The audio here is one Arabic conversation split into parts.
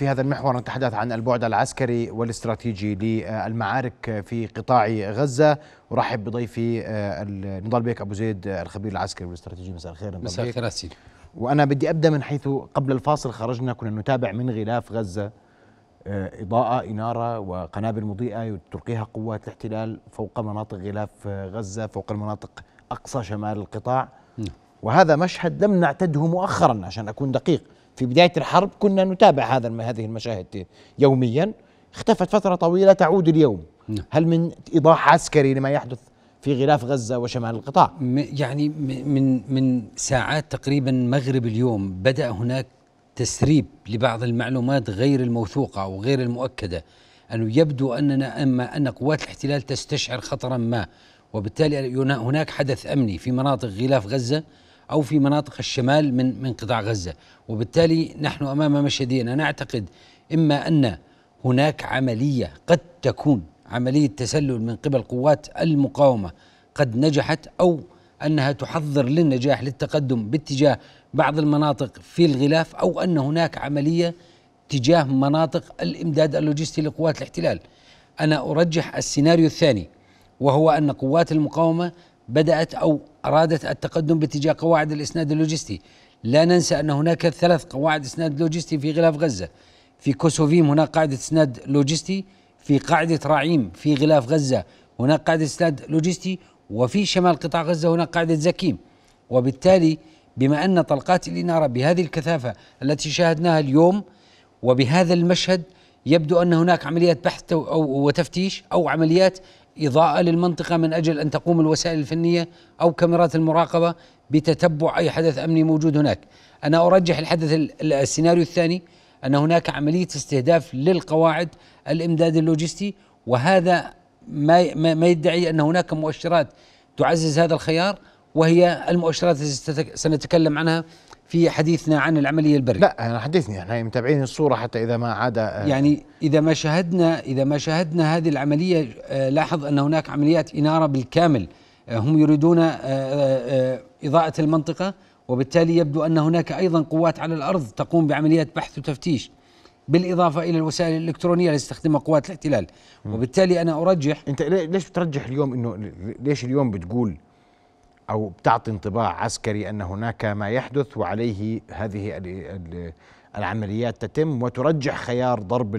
في هذا المحور نتحدث عن البعد العسكري والاستراتيجي للمعارك في قطاع غزة ارحب بضيفي آه، نضال بيك ابو زيد آه، الخبير العسكري والاستراتيجي مساء الخير مساء الخير سيدي وانا بدي ابدا من حيث قبل الفاصل خرجنا كنا نتابع من غلاف غزه آه، اضاءه اناره وقنابل مضيئه تلقيها قوات الاحتلال فوق مناطق غلاف غزه فوق المناطق اقصى شمال القطاع نعم. وهذا مشهد لم نعتده مؤخرا عشان اكون دقيق في بداية الحرب كنا نتابع هذا هذه المشاهد يوميا اختفت فترة طويلة تعود اليوم نعم. هل من إيضاح عسكري لما يحدث في غلاف غزة وشمال القطاع يعني من من ساعات تقريبا مغرب اليوم بدأ هناك تسريب لبعض المعلومات غير الموثوقة أو غير المؤكدة أنه يبدو أننا أما أن قوات الاحتلال تستشعر خطرا ما وبالتالي هناك حدث أمني في مناطق غلاف غزة أو في مناطق الشمال من من قطاع غزة وبالتالي نحن أمام مشهدين أنا أعتقد إما أن هناك عملية قد تكون عملية تسلل من قبل قوات المقاومة قد نجحت أو أنها تحضر للنجاح للتقدم باتجاه بعض المناطق في الغلاف أو أن هناك عملية تجاه مناطق الإمداد اللوجستي لقوات الاحتلال أنا أرجح السيناريو الثاني وهو أن قوات المقاومة بدأت أو أرادت التقدم باتجاه قواعد الإسناد اللوجستي لا ننسى أن هناك ثلاث قواعد إسناد لوجستي في غلاف غزة في كوسوفيم هناك قاعدة إسناد لوجستي في قاعدة رعيم في غلاف غزة هناك قاعدة إسناد لوجستي وفي شمال قطاع غزة هناك قاعدة زكيم وبالتالي بما أن طلقات الإنارة بهذه الكثافة التي شاهدناها اليوم وبهذا المشهد يبدو أن هناك عمليات بحث أو وتفتيش أو عمليات إضاءة للمنطقة من أجل أن تقوم الوسائل الفنية أو كاميرات المراقبة بتتبع أي حدث أمني موجود هناك أنا أرجح الحدث السيناريو الثاني أن هناك عملية استهداف للقواعد الإمداد اللوجستي وهذا ما ما يدعي أن هناك مؤشرات تعزز هذا الخيار وهي المؤشرات التي سنتكلم عنها في حديثنا عن العمليه البريه لا انا حديثني احنا يعني متابعين الصوره حتى اذا ما عاد آه. يعني اذا ما شاهدنا اذا ما شاهدنا هذه العمليه آه، لاحظ ان هناك عمليات اناره بالكامل آه، هم يريدون اضاءه المنطقه وبالتالي يبدو ان هناك ايضا قوات على الارض تقوم بعمليات بحث وتفتيش بالاضافه الى الوسائل الالكترونيه التي استخدمها قوات الاحتلال وبالتالي انا ارجح انت ليش بترجح اليوم انه ليش اليوم بتقول أو بتعطي انطباع عسكري أن هناك ما يحدث وعليه هذه العمليات تتم وترجح خيار ضرب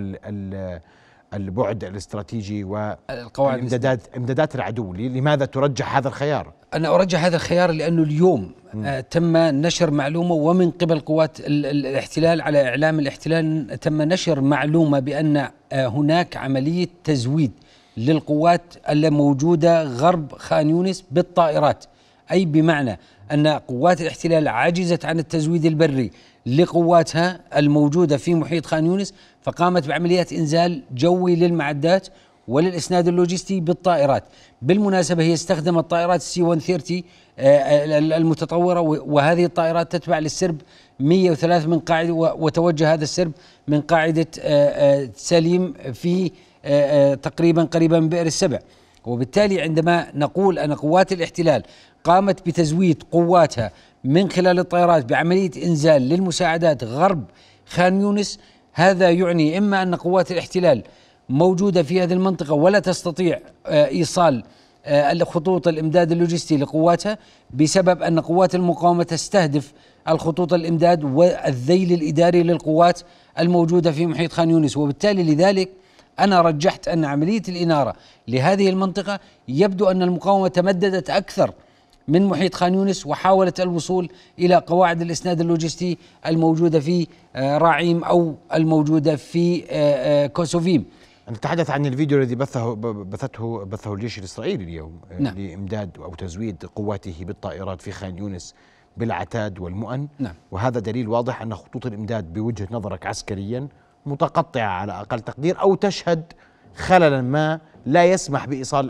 البعد الاستراتيجي والقواعد امدادات امدادات العدو لماذا ترجح هذا الخيار انا ارجح هذا الخيار لانه اليوم آه، تم نشر معلومه ومن قبل قوات الاحتلال على اعلام الاحتلال تم نشر معلومه بان آه، هناك عمليه تزويد للقوات الموجوده غرب خان يونس بالطائرات أي بمعنى أن قوات الاحتلال عجزت عن التزويد البري لقواتها الموجودة في محيط خان يونس فقامت بعمليات إنزال جوي للمعدات وللإسناد اللوجستي بالطائرات بالمناسبة هي استخدمت طائرات السي 130 آه، آه، المتطورة وهذه الطائرات تتبع للسرب 103 من قاعدة وتوجه هذا السرب من قاعدة آه، سليم في تقريبا قريبا من بئر السبع وبالتالي عندما نقول أن قوات الاحتلال قامت بتزويد قواتها من خلال الطائرات بعملية إنزال للمساعدات غرب خان يونس هذا يعني إما أن قوات الاحتلال موجودة في هذه المنطقة ولا تستطيع آه، إيصال آه، خطوط الإمداد اللوجستي لقواتها بسبب أن قوات المقاومة تستهدف الخطوط الإمداد والذيل الإداري للقوات الموجودة في محيط خان يونس وبالتالي لذلك أنا رجحت أن عملية الإنارة لهذه المنطقة يبدو أن المقاومة تمددت أكثر من محيط خان يونس وحاولت الوصول إلى قواعد الإسناد اللوجستي الموجودة في آه، راعيم أو الموجودة في آه، آه، كوسوفيم نتحدث عن الفيديو الذي بثه بثته بثه الجيش الاسرائيلي اليوم نعم. لامداد او تزويد قواته بالطائرات في خان يونس بالعتاد والمؤن نعم. وهذا دليل واضح ان خطوط الامداد بوجهه نظرك عسكريا متقطعه على اقل تقدير او تشهد خللا ما لا يسمح بإيصال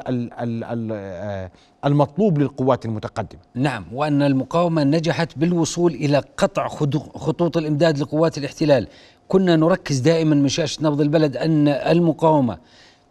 آه، المطلوب للقوات المتقدمة نعم وأن المقاومة نجحت بالوصول إلى قطع خطوط الإمداد لقوات الاحتلال كنا نركز دائما من شاشة نبض البلد أن المقاومة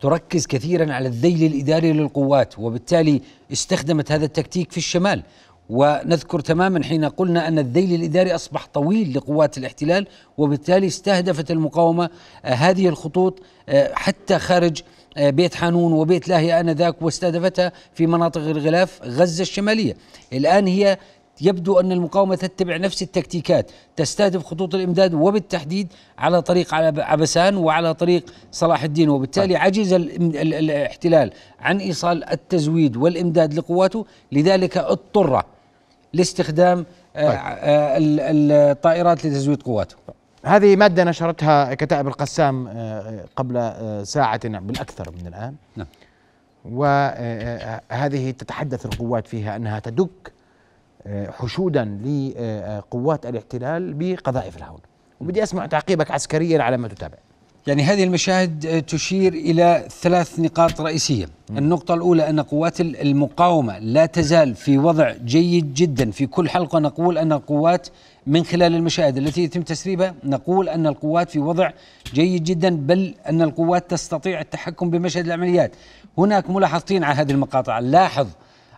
تركز كثيرا على الذيل الإداري للقوات وبالتالي استخدمت هذا التكتيك في الشمال ونذكر تماما حين قلنا أن الذيل الإداري أصبح طويل لقوات الاحتلال وبالتالي استهدفت المقاومة آه، هذه الخطوط آه، حتى خارج آه، بيت حانون وبيت لاهي آنذاك واستهدفتها في مناطق الغلاف غزة الشمالية الآن هي يبدو أن المقاومة تتبع نفس التكتيكات تستهدف خطوط الإمداد وبالتحديد على طريق على عبسان وعلى طريق صلاح الدين وبالتالي طيب. عجز الاحتلال عن إيصال التزويد والإمداد لقواته لذلك اضطر لاستخدام آه، طيب. آه، الطائرات لتزويد قواته هذه مادة نشرتها كتائب القسام آه، قبل ساعة نعم، بالأكثر من الآن نعم. وهذه تتحدث القوات فيها أنها تدك حشودا لقوات الاحتلال بقذائف الهون وبدي أسمع تعقيبك عسكريا على ما تتابع يعني هذه المشاهد تشير الى ثلاث نقاط رئيسيه، النقطة الأولى أن قوات المقاومة لا تزال في وضع جيد جدا في كل حلقة نقول أن القوات من خلال المشاهد التي يتم تسريبها نقول أن القوات في وضع جيد جدا بل أن القوات تستطيع التحكم بمشهد العمليات هناك ملاحظتين على هذه المقاطع لاحظ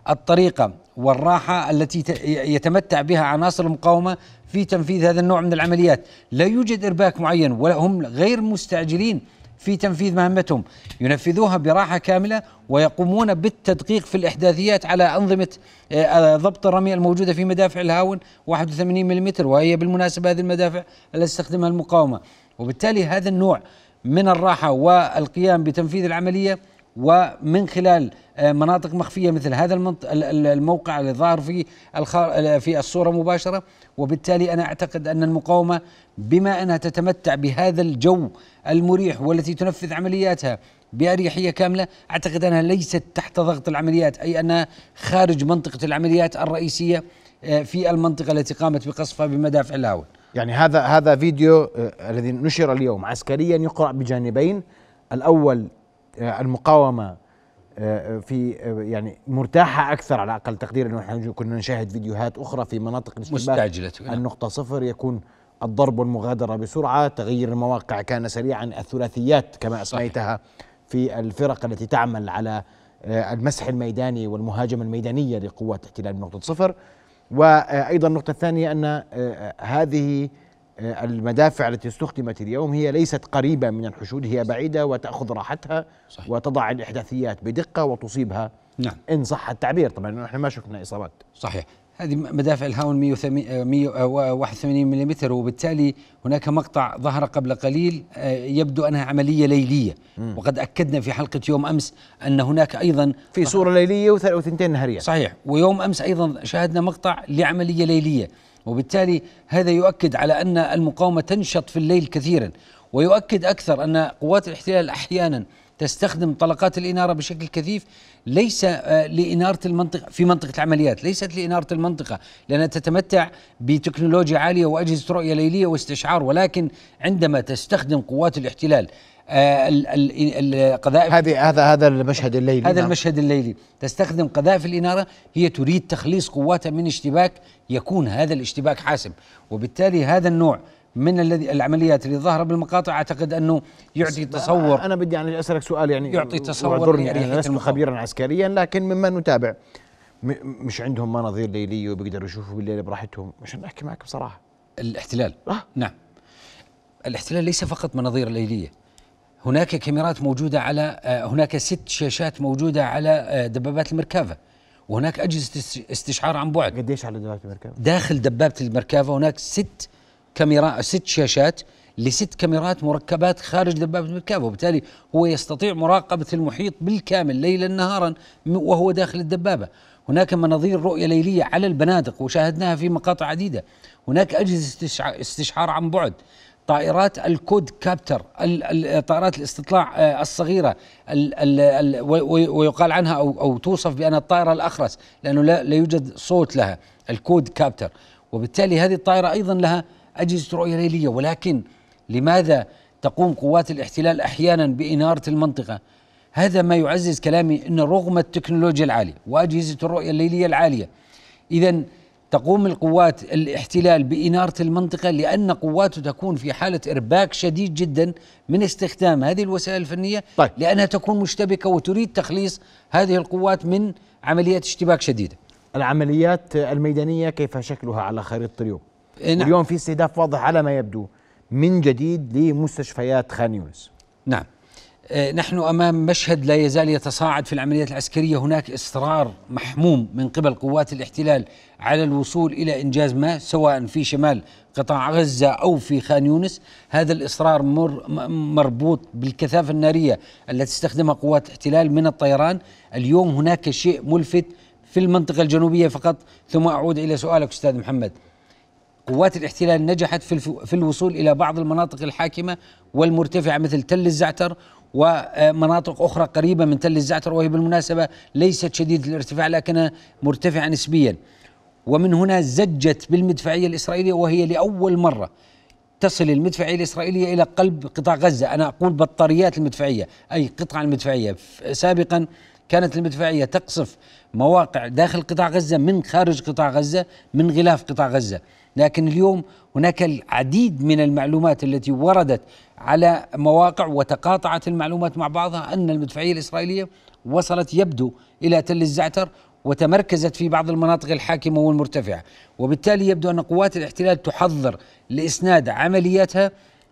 الطريقه والراحه التي يتمتع بها عناصر المقاومه في تنفيذ هذا النوع من العمليات، لا يوجد ارباك معين وهم غير مستعجلين في تنفيذ مهمتهم، ينفذوها براحه كامله ويقومون بالتدقيق في الاحداثيات على انظمه آه، ضبط الرمي الموجوده في مدافع الهاون 81 ملم وهي بالمناسبه هذه المدافع التي تستخدمها المقاومه، وبالتالي هذا النوع من الراحه والقيام بتنفيذ العمليه ومن خلال آه، مناطق مخفيه مثل هذا الموقع اللي ظاهر في آه، في الصوره مباشره وبالتالي انا اعتقد ان المقاومه بما انها تتمتع بهذا الجو المريح والتي تنفذ عملياتها بأريحية كاملة أعتقد أنها ليست تحت ضغط العمليات أي أنها خارج منطقة العمليات الرئيسية آه، في المنطقة التي قامت بقصفها بمدافع الهاون يعني هذا هذا فيديو الذي نشر اليوم عسكريا يقرأ بجانبين الأول آه، المقاومه آه، في آه، يعني مرتاحه اكثر على اقل تقدير انه احنا كنا نشاهد فيديوهات اخرى في مناطق مستعجله النقطه صفر يكون الضرب والمغادره بسرعه، تغيير المواقع كان سريعا، الثلاثيات كما اسميتها في الفرق التي تعمل على المسح الميداني والمهاجمه الميدانيه لقوات احتلال نقطه صفر. وايضا النقطه الثانيه ان هذه آه، المدافع التي استخدمت اليوم هي ليست قريبة من الحشود هي بعيدة وتأخذ راحتها صحيح. وتضع الإحداثيات بدقة وتصيبها نعم. إن صح التعبير طبعا نحن ما شفنا إصابات صحيح هذه مدافع الهاون 181 آه، آه، ملم وبالتالي هناك مقطع ظهر قبل قليل يبدو انها عمليه ليليه وقد اكدنا في حلقه يوم امس ان هناك ايضا في صوره ليليه وثنتين نهاريه صحيح ويوم امس ايضا شاهدنا مقطع لعمليه ليليه وبالتالي هذا يؤكد على أن المقاومة تنشط في الليل كثيرا ويؤكد أكثر أن قوات الاحتلال أحيانا تستخدم طلقات الإنارة بشكل كثيف ليس آه، لإنارة المنطقة في منطقة العمليات ليست لإنارة المنطقة لأنها تتمتع بتكنولوجيا عالية وأجهزة رؤية ليلية واستشعار ولكن عندما تستخدم قوات الاحتلال آه، القذائف هذه هذا هذا المشهد الليلي هذا نعم. المشهد الليلي تستخدم قذائف الاناره هي تريد تخليص قواتها من اشتباك يكون هذا الاشتباك حاسم وبالتالي هذا النوع من الذي العمليات اللي ظهر بالمقاطع اعتقد انه يعطي تصور انا بدي يعني اسالك سؤال يعني يعطي تصور يعني لست خبيرا عسكريا لكن مما نتابع مش عندهم مناظير ليليه وبيقدروا يشوفوا بالليل براحتهم عشان احكي معك بصراحه الاحتلال آه. نعم الاحتلال ليس فقط مناظير ليليه هناك كاميرات موجودة على آه، هناك ست شاشات موجودة على آه، دبابات المركبة وهناك أجهزة استشعار عن بعد قديش على دبابة المركبة؟ داخل دبابة المركبة هناك ست كاميرا ست شاشات لست كاميرات مركبات خارج دبابة المركبة وبالتالي هو يستطيع مراقبة المحيط بالكامل ليلا نهارا وهو داخل الدبابة هناك مناظير رؤية ليلية على البنادق وشاهدناها في مقاطع عديدة هناك أجهزة استشعار عن بعد طائرات الكود كابتر طائرات الاستطلاع آه، الصغيره ويقال عنها او او توصف بانها الطائره الاخرس لانه لا, لا يوجد صوت لها الكود كابتر وبالتالي هذه الطائره ايضا لها اجهزه رؤيه ليليه ولكن لماذا تقوم قوات الاحتلال احيانا باناره المنطقه هذا ما يعزز كلامي ان رغم التكنولوجيا العاليه واجهزه الرؤيه الليليه العاليه اذا تقوم القوات الاحتلال بإنارة المنطقة لأن قواته تكون في حالة إرباك شديد جدا من استخدام هذه الوسائل الفنية طيب. لأنها تكون مشتبكة وتريد تخليص هذه القوات من عمليات اشتباك شديدة العمليات الميدانية كيف شكلها على خريطة اليوم نعم. اليوم في استهداف واضح على ما يبدو من جديد لمستشفيات خان يونس نعم آه، نحن امام مشهد لا يزال يتصاعد في العمليات العسكريه هناك اصرار محموم من قبل قوات الاحتلال على الوصول الى انجاز ما سواء في شمال قطاع غزه او في خان يونس هذا الاصرار مر مربوط بالكثافه الناريه التي استخدمها قوات الاحتلال من الطيران اليوم هناك شيء ملفت في المنطقه الجنوبيه فقط ثم اعود الى سؤالك استاذ محمد قوات الاحتلال نجحت في الوصول الى بعض المناطق الحاكمه والمرتفعه مثل تل الزعتر ومناطق أخرى قريبة من تل الزعتر وهي بالمناسبة ليست شديدة الارتفاع لكنها مرتفعة نسبيا ومن هنا زجت بالمدفعية الإسرائيلية وهي لأول مرة تصل المدفعية الإسرائيلية إلى قلب قطاع غزة أنا أقول بطاريات المدفعية أي قطع المدفعية سابقا كانت المدفعية تقصف مواقع داخل قطاع غزة من خارج قطاع غزة من غلاف قطاع غزة لكن اليوم هناك العديد من المعلومات التي وردت على مواقع وتقاطعت المعلومات مع بعضها أن المدفعية الإسرائيلية وصلت يبدو إلى تل الزعتر وتمركزت في بعض المناطق الحاكمة والمرتفعة وبالتالي يبدو أن قوات الاحتلال تحضر لإسناد عملياتها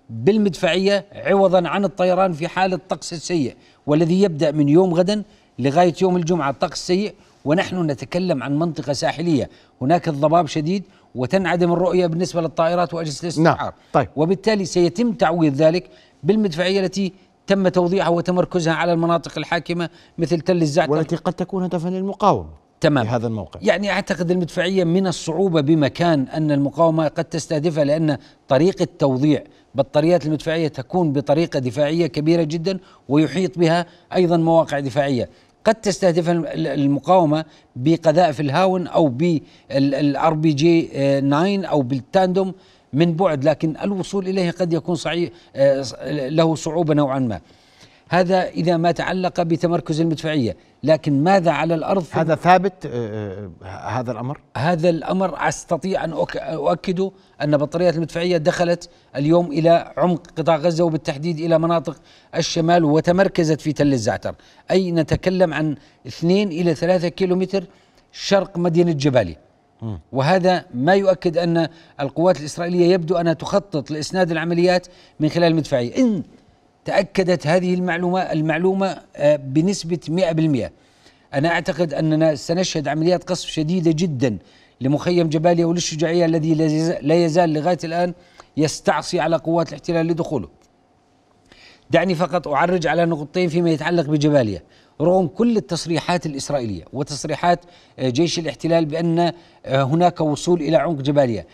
بالمدفعية عوضا عن الطيران في حال الطقس السيء والذي يبدأ من يوم غدا لغاية يوم الجمعة الطقس سيء ونحن نتكلم عن منطقة ساحلية هناك الضباب شديد وتنعدم الرؤية بالنسبة للطائرات وأجهزة الاستعار نعم. طيب. وبالتالي سيتم تعويض ذلك بالمدفعية التي تم توضيعها وتمركزها على المناطق الحاكمة مثل تل الزعتر والتي قد تكون هدفا للمقاومة تمام هذا الموقع يعني اعتقد المدفعيه من الصعوبه بمكان ان المقاومه قد تستهدفها لان طريقه توضيع بطاريات المدفعيه تكون بطريقه دفاعيه كبيره جدا ويحيط بها ايضا مواقع دفاعيه قد تستهدف المقاومه بقذائف الهاون او بالار بي جي 9 او بالتاندوم من بعد لكن الوصول اليه قد يكون صعيب آه، له صعوبه نوعا ما هذا إذا ما تعلق بتمركز المدفعية لكن ماذا على الأرض هذا ثابت آه، آه، هذا الأمر هذا الأمر أستطيع أن أؤكده أن بطاريات المدفعية دخلت اليوم إلى عمق قطاع غزة وبالتحديد إلى مناطق الشمال وتمركزت في تل الزعتر أي نتكلم عن 2 إلى 3 كيلومتر شرق مدينة جبالي وهذا ما يؤكد أن القوات الإسرائيلية يبدو أنها تخطط لإسناد العمليات من خلال المدفعية إن تأكدت هذه المعلومة المعلومة آه، بنسبة 100% أنا أعتقد أننا سنشهد عمليات قصف شديدة جدا لمخيم جباليا وللشجاعية الذي لا يزال لغاية الآن يستعصي على قوات الاحتلال لدخوله دعني فقط أعرج على نقطتين فيما يتعلق بجباليا رغم كل التصريحات الإسرائيلية وتصريحات آه، جيش الاحتلال بأن آه، هناك وصول إلى عمق جباليا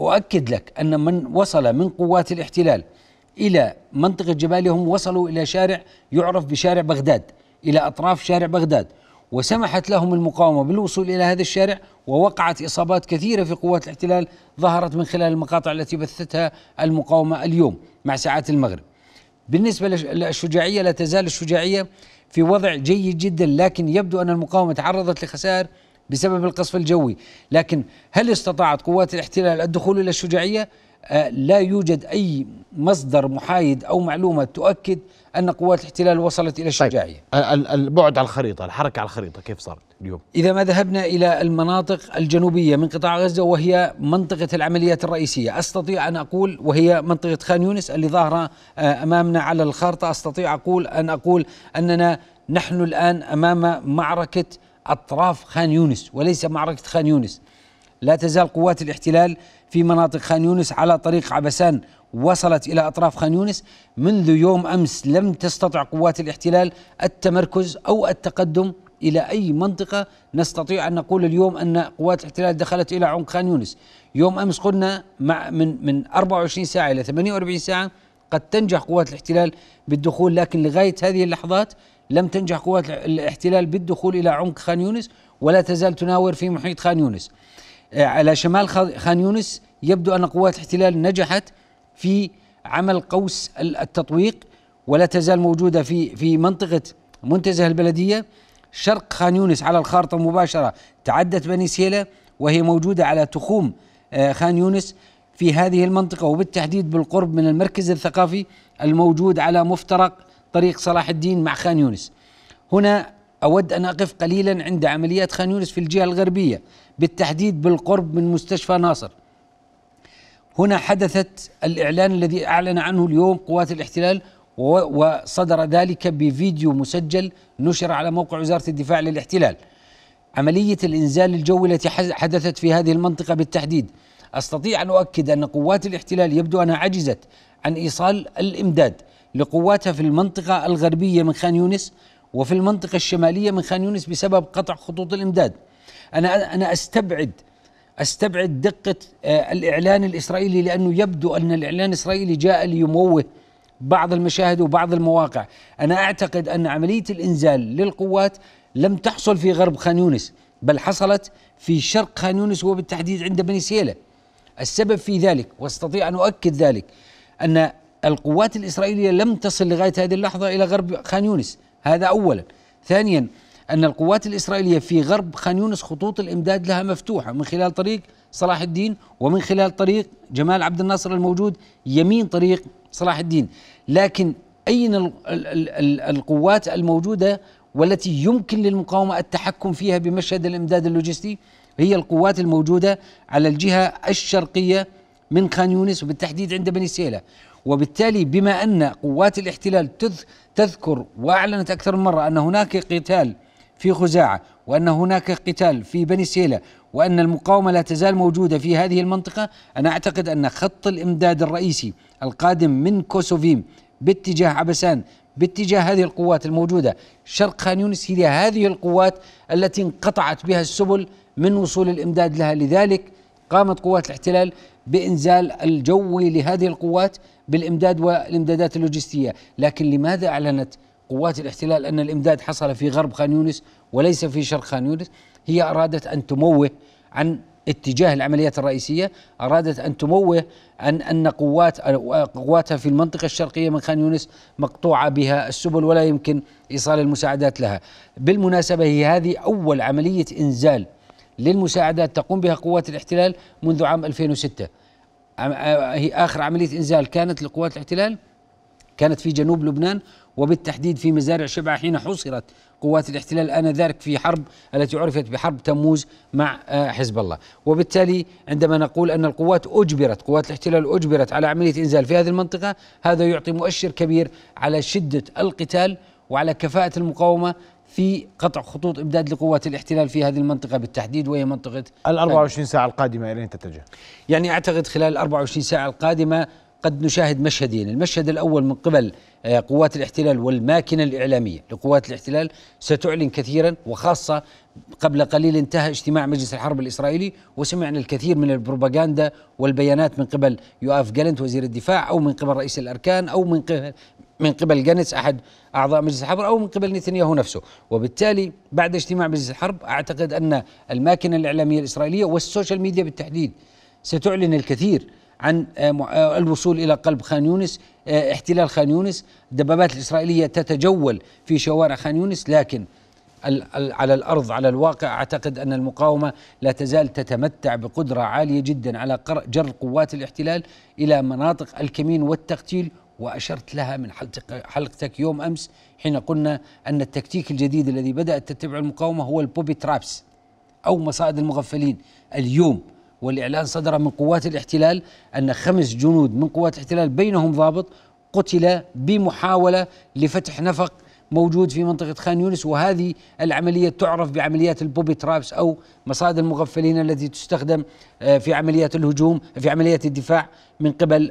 أؤكد لك أن من وصل من قوات الاحتلال إلى منطقة جبالهم وصلوا إلى شارع يعرف بشارع بغداد إلى أطراف شارع بغداد وسمحت لهم المقاومة بالوصول إلى هذا الشارع ووقعت إصابات كثيرة في قوات الاحتلال ظهرت من خلال المقاطع التي بثتها المقاومة اليوم مع ساعات المغرب بالنسبة للشجاعية لا تزال الشجاعية في وضع جيد جدا لكن يبدو أن المقاومة تعرضت لخسائر بسبب القصف الجوي لكن هل استطاعت قوات الاحتلال الدخول إلى الشجاعية؟ آه، لا يوجد أي مصدر محايد أو معلومة تؤكد أن قوات الاحتلال وصلت إلى الشجاعية طيب البعد على الخريطة الحركة على الخريطة كيف صارت اليوم؟ إذا ما ذهبنا إلى المناطق الجنوبية من قطاع غزة وهي منطقة العمليات الرئيسية أستطيع أن أقول وهي منطقة خان يونس اللي ظاهرة آه، أمامنا على الخارطة أستطيع أقول أن أقول أننا نحن الآن أمام معركة أطراف خان يونس وليس معركة خان يونس لا تزال قوات الاحتلال في مناطق خان يونس على طريق عبسان وصلت إلى أطراف خان يونس منذ يوم أمس لم تستطع قوات الاحتلال التمركز أو التقدم إلى أي منطقة نستطيع أن نقول اليوم أن قوات الاحتلال دخلت إلى عمق خان يونس يوم أمس قلنا مع من, من 24 ساعة إلى 48 ساعة قد تنجح قوات الاحتلال بالدخول لكن لغاية هذه اللحظات لم تنجح قوات الاحتلال بالدخول إلى عمق خان يونس ولا تزال تناور في محيط خان يونس آه، على شمال خان يونس يبدو أن قوات الاحتلال نجحت في عمل قوس التطويق ولا تزال موجودة في في منطقة منتزه البلدية شرق خان يونس على الخارطة مباشرة تعدت بني سيلة وهي موجودة على تخوم آه، خان يونس في هذه المنطقة وبالتحديد بالقرب من المركز الثقافي الموجود على مفترق طريق صلاح الدين مع خان يونس هنا أود أن أقف قليلا عند عمليات خان يونس في الجهة الغربية بالتحديد بالقرب من مستشفى ناصر هنا حدثت الإعلان الذي أعلن عنه اليوم قوات الاحتلال وصدر ذلك بفيديو مسجل نشر على موقع وزارة الدفاع للاحتلال عملية الإنزال الجوي التي حدثت في هذه المنطقة بالتحديد أستطيع أن أؤكد أن قوات الاحتلال يبدو أنها عجزت عن إيصال الإمداد لقواتها في المنطقة الغربية من خان يونس وفي المنطقة الشمالية من خان يونس بسبب قطع خطوط الإمداد انا انا استبعد استبعد دقه آه، الاعلان الاسرائيلي لانه يبدو ان الاعلان الاسرائيلي جاء ليموه بعض المشاهد وبعض المواقع انا اعتقد ان عمليه الانزال للقوات لم تحصل في غرب خان يونس بل حصلت في شرق خان يونس وبالتحديد عند بني سيله السبب في ذلك واستطيع ان اؤكد ذلك ان القوات الاسرائيليه لم تصل لغايه هذه اللحظه الى غرب خان يونس هذا اولا ثانيا أن القوات الإسرائيلية في غرب خان يونس خطوط الإمداد لها مفتوحة من خلال طريق صلاح الدين ومن خلال طريق جمال عبد الناصر الموجود يمين طريق صلاح الدين لكن أين القوات الموجودة والتي يمكن للمقاومة التحكم فيها بمشهد الإمداد اللوجستي هي القوات الموجودة على الجهة الشرقية من خان يونس وبالتحديد عند بني سيلة وبالتالي بما أن قوات الاحتلال تذكر وأعلنت أكثر من مرة أن هناك قتال في خزاعة وأن هناك قتال في بني سيلة وأن المقاومة لا تزال موجودة في هذه المنطقة أنا أعتقد أن خط الإمداد الرئيسي القادم من كوسوفيم باتجاه عبسان باتجاه هذه القوات الموجودة شرق خان يونس هي هذه القوات التي انقطعت بها السبل من وصول الإمداد لها لذلك قامت قوات الاحتلال بإنزال الجوي لهذه القوات بالإمداد والإمدادات اللوجستية لكن لماذا أعلنت قوات الاحتلال أن الإمداد حصل في غرب خان يونس وليس في شرق خان يونس هي أرادت أن تموه عن اتجاه العمليات الرئيسية أرادت أن تموه عن أن قوات قواتها في المنطقة الشرقية من خان يونس مقطوعة بها السبل ولا يمكن إيصال المساعدات لها بالمناسبة هي هذه أول عملية إنزال للمساعدات تقوم بها قوات الاحتلال منذ عام 2006 هي آخر عملية إنزال كانت لقوات الاحتلال كانت في جنوب لبنان وبالتحديد في مزارع شبعة حين حصرت قوات الاحتلال آنذاك في حرب التي عرفت بحرب تموز مع آه، حزب الله وبالتالي عندما نقول أن القوات أجبرت قوات الاحتلال أجبرت على عملية إنزال في هذه المنطقة هذا يعطي مؤشر كبير على شدة القتال وعلى كفاءة المقاومة في قطع خطوط إمداد لقوات الاحتلال في هذه المنطقة بالتحديد وهي منطقة ال 24 ساعة القادمة إلى أين تتجه؟ يعني أعتقد خلال ال 24 ساعة القادمة قد نشاهد مشهدين المشهد الأول من قبل آه، قوات الاحتلال والماكنة الإعلامية لقوات الاحتلال ستعلن كثيرا وخاصة قبل قليل انتهى اجتماع مجلس الحرب الإسرائيلي وسمعنا الكثير من البروباغاندا والبيانات من قبل يؤاف جالنت وزير الدفاع أو من قبل رئيس الأركان أو من قبل من قبل جانتس احد اعضاء مجلس الحرب او من قبل نتنياهو نفسه، وبالتالي بعد اجتماع مجلس الحرب اعتقد ان الماكنه الاعلاميه الاسرائيليه والسوشيال ميديا بالتحديد ستعلن الكثير عن آه، آه، الوصول إلى قلب خان يونس آه، احتلال خان يونس الدبابات الإسرائيلية تتجول في شوارع خان يونس لكن على الارض على الواقع اعتقد ان المقاومه لا تزال تتمتع بقدره عاليه جدا على جر قوات الاحتلال الى مناطق الكمين والتقتيل واشرت لها من حلقتك يوم امس حين قلنا ان التكتيك الجديد الذي بدات تتبعه المقاومه هو البوبي ترابس او مصائد المغفلين اليوم والإعلان صدر من قوات الاحتلال أن خمس جنود من قوات الاحتلال بينهم ضابط قتل بمحاولة لفتح نفق موجود في منطقة خان يونس وهذه العملية تعرف بعمليات البوبي ترابس أو مصاد المغفلين التي تستخدم آه، في عمليات الهجوم في عمليات الدفاع من قبل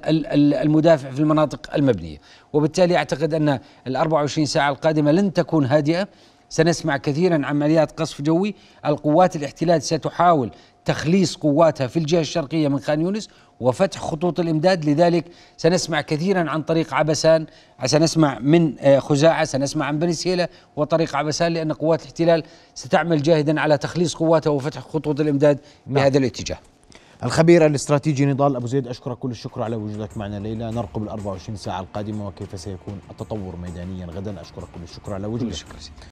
المدافع في المناطق المبنية وبالتالي أعتقد أن ال 24 ساعة القادمة لن تكون هادئة سنسمع كثيرا عمليات قصف جوي القوات الاحتلال ستحاول تخليص قواتها في الجهة الشرقية من خان يونس وفتح خطوط الإمداد لذلك سنسمع كثيرا عن طريق عبسان سنسمع من آه، خزاعة سنسمع عن بني سيلة وطريق عبسان لأن قوات الاحتلال ستعمل جاهدا على تخليص قواتها وفتح خطوط الإمداد نعم. بهذا الاتجاه الخبير الاستراتيجي نضال أبو زيد أشكرك كل الشكر على وجودك معنا ليلى نرقب ال 24 ساعة القادمة وكيف سيكون التطور ميدانيا غدا أشكرك كل الشكر على وجودك شكرا